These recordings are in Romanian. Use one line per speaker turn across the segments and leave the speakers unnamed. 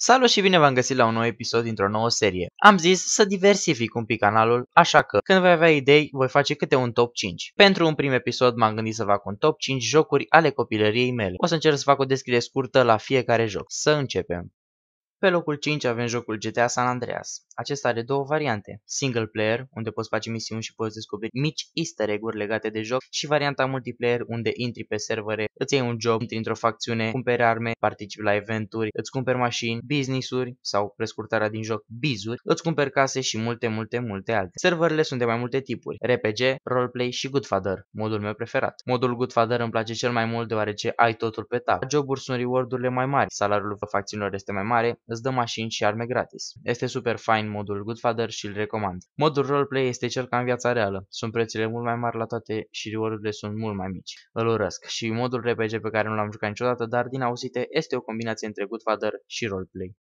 Salut și bine v-am găsit la un nou episod dintr-o nouă serie. Am zis să diversific un pic canalul, așa că când vei avea idei, voi face câte un top 5. Pentru un prim episod m-am gândit să fac un top 5 jocuri ale copilăriei mele. O să încerc să fac o descriere scurtă la fiecare joc. Să începem! Pe locul 5 avem jocul GTA San Andreas. Acesta are două variante, single player, unde poți face misiuni și poți descoperi mici easter egg-uri legate de joc și varianta multiplayer, unde intri pe servere, îți iei un job, intri într-o facțiune, cumperi arme, participi la eventuri, îți cumperi mașini, business-uri sau prescurtarea din joc bizuri, îți cumperi case și multe, multe, multe alte. Serverele sunt de mai multe tipuri, RPG, roleplay și Goodfather, modul meu preferat. Modul Goodfather îmi place cel mai mult deoarece ai totul pe tab. Joburi sunt reward-urile mai mari, salariul facțiunilor este mai mare, îți dă mașini și arme gratis. Este super fain modul Goodfather și îl recomand. Modul roleplay este cel ca în viața reală. Sunt prețurile mult mai mari la toate și rewardurile sunt mult mai mici. Îl urăsc și modul RPG pe care nu l-am jucat niciodată, dar din auzite este o combinație între Goodfather și roleplay.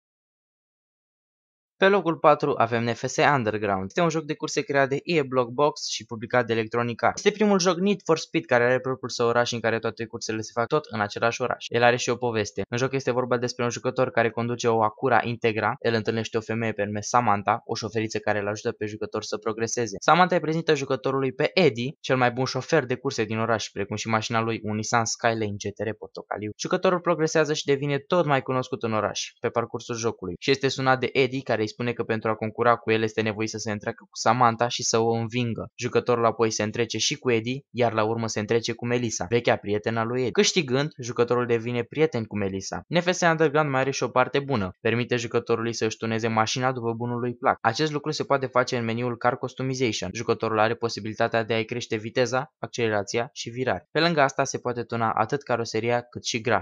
Pe locul 4 avem NFS Underground. Este un joc de curse creat de EA Blockbox și publicat de Electronic Arts. Este primul joc Need for Speed care are propriul său oraș în care toate cursele se fac tot în același oraș. El are și o poveste. În joc este vorba despre un jucător care conduce o Acura Integra. El întâlnește o femeie pe nume Samantha, o șoferiță care îl ajută pe jucător să progreseze. Samantha îi prezintă jucătorului pe Eddie, cel mai bun șofer de curse din oraș, precum și mașina lui, un Nissan Skyline GTR portocaliu. Jucătorul progresează și devine tot mai cunoscut în oraș, pe parcursul jocului, și este sunat de Eddie care îi spune că pentru a concura cu el este nevoie să se întreacă cu Samantha și să o învingă. Jucătorul apoi se întrece și cu Eddie, iar la urmă se întrece cu Melissa, vechea prietena lui Eddie. Câștigând, jucătorul devine prieten cu Melissa. NFS Underground mai are și o parte bună. Permite jucătorului să își tuneze mașina după bunul lui plac. Acest lucru se poate face în meniul Car Customization. Jucătorul are posibilitatea de a-i crește viteza, accelerația și virare. Pe lângă asta se poate tuna atât caroseria cât și graf.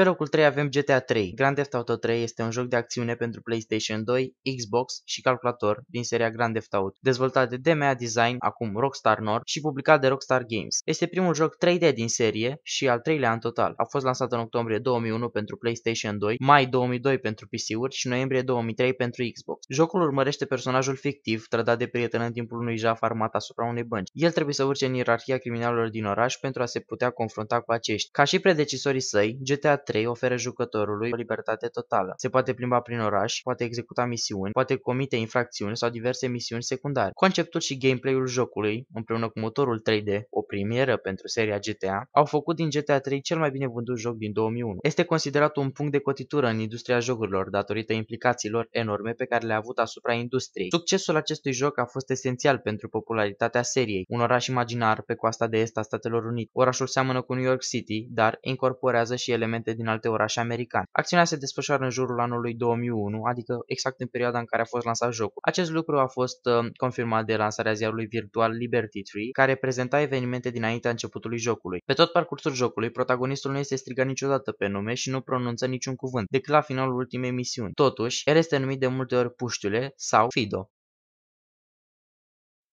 Pe locul 3 avem GTA 3. Grand Theft Auto 3 este un joc de acțiune pentru PlayStation 2, Xbox și calculator din seria Grand Theft Auto, dezvoltat de DMA Design, acum Rockstar North, și publicat de Rockstar Games. Este primul joc 3D din serie și al treilea în total. A fost lansat în octombrie 2001 pentru PlayStation 2, mai 2002 pentru PC-uri și noiembrie 2003 pentru Xbox. Jocul urmărește personajul fictiv trădat de prieten în timpul unui jaf armat asupra unei bănci. El trebuie să urce în ierarhia criminalilor din oraș pentru a se putea confrunta cu acești. Ca și predecesorii săi, GTA 3 3 oferă jucătorului o libertate totală. Se poate plimba prin oraș, poate executa misiuni, poate comite infracțiuni sau diverse misiuni secundare. Conceptul și gameplay-ul jocului, împreună cu motorul 3D, o premieră pentru seria GTA, au făcut din GTA 3 cel mai bine vândut joc din 2001. Este considerat un punct de cotitură în industria jocurilor datorită implicațiilor enorme pe care le-a avut asupra industriei. Succesul acestui joc a fost esențial pentru popularitatea seriei, un oraș imaginar pe coasta de est a Statelor Unite. Orașul seamănă cu New York City, dar incorporează și elemente diferite din alte orașe americane. Acțiunea se desfășoară în jurul anului 2001, adică exact în perioada în care a fost lansat jocul. Acest lucru a fost uh, confirmat de lansarea ziarului virtual Liberty Tree, care prezenta evenimente dinaintea începutului jocului. Pe tot parcursul jocului, protagonistul nu este strigat niciodată pe nume și nu pronunță niciun cuvânt, decât la finalul ultimei misiuni. Totuși, el este numit de multe ori Puștiule sau Fido.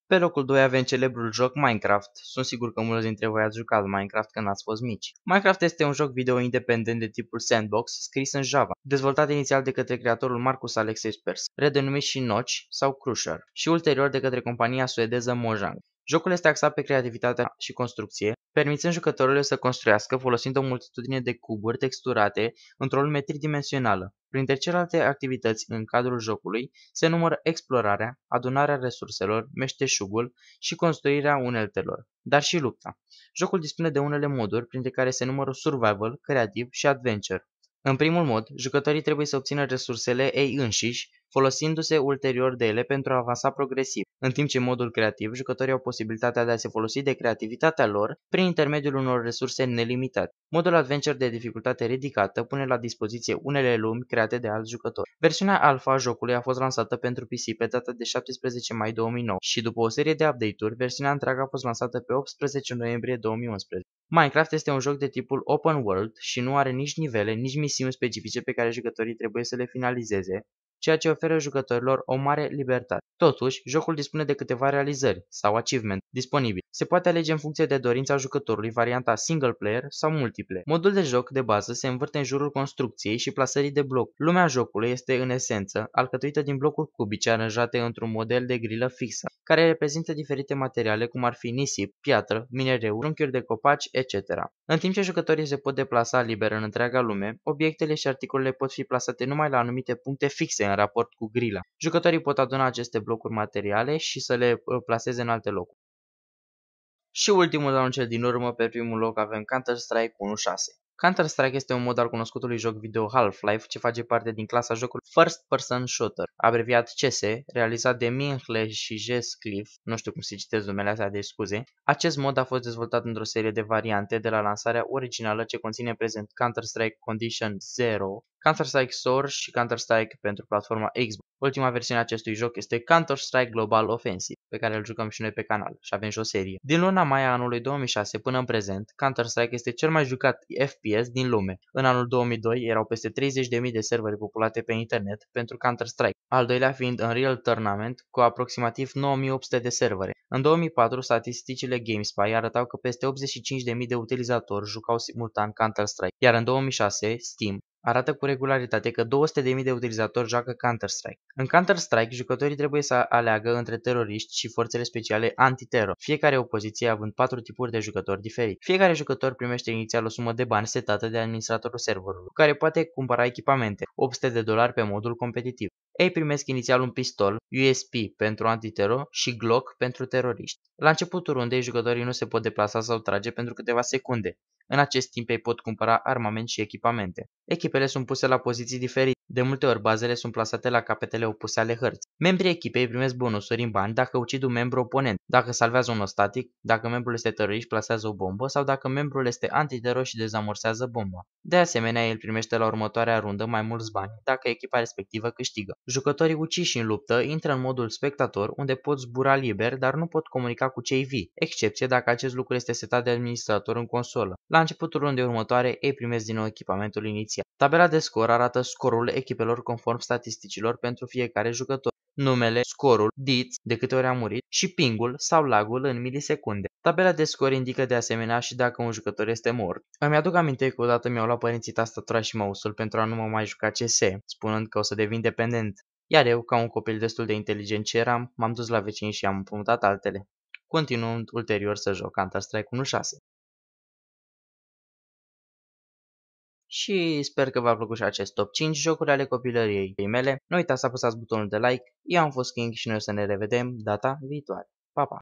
Pe locul 2 avem celebrul joc Minecraft. Sunt sigur că mulți dintre voi ați jucat Minecraft când ați fost mici. Minecraft este un joc video independent de tipul sandbox, scris în Java, dezvoltat inițial de către creatorul Marcus Alexei Spers, redenumit și Notch sau Crusher, și ulterior de către compania suedeză Mojang. Jocul este axat pe creativitatea și construcție, permițând jucătorilor să construiască folosind o multitudine de cuburi texturate într-o lume tridimensională. Printre celelalte activități în cadrul jocului se numără explorarea, adunarea resurselor, meșteșugul și construirea uneltelor, dar și lupta. Jocul dispune de unele moduri, printre care se numără survival, creativ și adventure. În primul mod, jucătorii trebuie să obțină resursele ei înșiși folosindu-se ulterior de ele pentru a avansa progresiv. În timp ce în modul creativ, jucătorii au posibilitatea de a se folosi de creativitatea lor prin intermediul unor resurse nelimitate. Modul Adventure de dificultate ridicată pune la dispoziție unele lumi create de alți jucători. Versiunea alfa a jocului a fost lansată pentru PC pe data de 17 mai 2009 și după o serie de update-uri, versiunea întreagă a fost lansată pe 18 noiembrie 2011. Minecraft este un joc de tipul open world și nu are nici nivele, nici misiuni specifice pe care jucătorii trebuie să le finalizeze, ceea ce oferă jucătorilor o mare libertate. Totuși, jocul dispune de câteva realizări sau achievement disponibile. Se poate alege în funcție de dorința jucătorului varianta single player sau multiplayer. Modul de joc de bază se învârte în jurul construcției și plasării de bloc. Lumea jocului este în esență alcătuită din blocuri cubice aranjate într-un model de grilă fixă, care reprezintă diferite materiale cum ar fi nisip, piatră, minereu, trunchiuri de copaci, etc. În timp ce jucătorii se pot deplasa liber în întreaga lume, obiectele și articolele pot fi plasate numai la anumite puncte fixe în raport cu grila. Jucătorii pot aduna aceste blocuri materiale și să le uh, plaseze în alte locuri. Și ultimul, dar în cel din urmă, pe primul loc avem Counter-Strike 1.6. Counter-Strike este un mod al cunoscutului joc video Half-Life ce face parte din clasa jocului First Person Shooter, abreviat CS, realizat de Minhle și Jess Cliff, nu știu cum se citesc numele astea de scuze. Acest mod a fost dezvoltat într-o serie de variante de la lansarea originală ce conține prezent Counter-Strike Condition 0, Counter-Strike Source și Counter-Strike pentru platforma Xbox. Ultima versiune a acestui joc este Counter-Strike Global Offensive, pe care îl jucăm și noi pe canal și avem și o serie. Din luna mai a anului 2006 până în prezent, Counter-Strike este cel mai jucat FPS din lume. În anul 2002 erau peste 30.000 de servere populate pe internet pentru Counter-Strike, al doilea fiind real Tournament cu aproximativ 9800 de servere. În 2004, statisticile GameSpy arătau că peste 85.000 de utilizatori jucau simultan Counter-Strike, iar în 2006, Steam arată cu regularitate că 200.000 de utilizatori joacă Counter-Strike. În Counter-Strike, jucătorii trebuie să aleagă între teroriști și forțele speciale antiteror, fiecare opoziție având patru tipuri de jucători diferiți. Fiecare jucător primește inițial o sumă de bani setată de administratorul serverului, care poate cumpăra echipamente, 800 de dolari pe modul competitiv. Ei primesc inițial un pistol, USP pentru antiteror și Glock pentru teroriști. La începutul rundei, jucătorii nu se pot deplasa sau trage pentru câteva secunde. În acest timp ei pot cumpăra armament și echipamente. Echipele sunt puse la poziții diferite. De multe ori, bazele sunt plasate la capetele opuse ale hărții. Membrii echipei primesc bonusuri în bani dacă ucid un membru oponent, dacă salvează un ostatic, dacă membrul este terorist, plasează o bombă sau dacă membrul este antiteror și dezamorsează bomba. De asemenea, el primește la următoarea rundă mai mulți bani dacă echipa respectivă câștigă. Jucătorii uciși în luptă intră în modul spectator, unde pot zbura liber, dar nu pot comunica cu cei vii, excepție dacă acest lucru este setat de administrator în consolă. La începutul rundei următoare, ei primesc din nou echipamentul inițial. Tabela de scor arată scorul echipelor conform statisticilor pentru fiecare jucător, numele, scorul, dit, de câte ori a murit și pingul sau lagul în milisecunde. Tabela de scor indică de asemenea și dacă un jucător este mort. Îmi aduc aminte că odată mi-au luat părinții tastatura și mouse-ul pentru a nu mă mai juca CS, spunând că o să devin dependent. Iar eu, ca un copil destul de inteligent ce eram, m-am dus la vecini și am împrumutat altele, continuând ulterior să joc Counter-Strike 1.6. și sper că v-a plăcut și acest top 5 jocuri ale copilăriei mele. Nu uitați să apăsați butonul de like, eu am fost King și noi o să ne revedem data viitoare. Pa, pa!